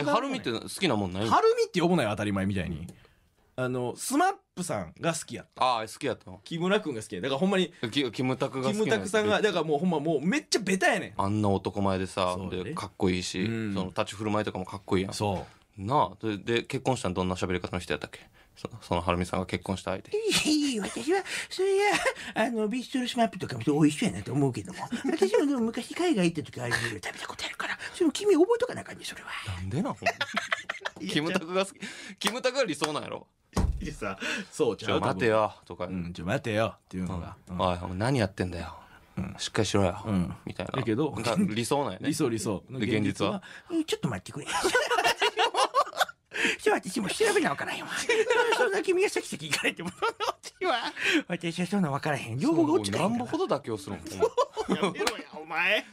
はるみって好きなもんないはるみって呼ぶなよ当たり前みたいに、あのスマップさんが好きやったああ好きやった木村君が好きやだからほんまにキキムタクが好きキムタクさんがだからもうほんまもうめっちゃベタやねんあんな男前でさでかっこいいし、うんその立ち振る舞いとかもかっこいいやんそなあでで結婚したのどんな喋り方の人やったっけそそのはるみさんが結婚した相手いい私は、それや、あの、ビーストルスマップとかもそう一緒やなと思うけども、私もでも昔海外行った時あれ食べたことで君覚えとかなあかんねそれはなんでなん キムタクが好きキムタクが理想なんやろいやさそうちょ待てよとか、うん、じゃ待てよっていうのが、うん、おい何やってんだようん、しっかりしろよ、うん、みたいな。だけど、理想なんやね。理想理想。で、現実はちょっと待ってくれ。ちょ私も調べなわからへんわ。そんな君がさきさき行かれても、らう私は、私はそんなわからへん。両方が落ちてる。なんぼほど妥協するん。やめろや、お前。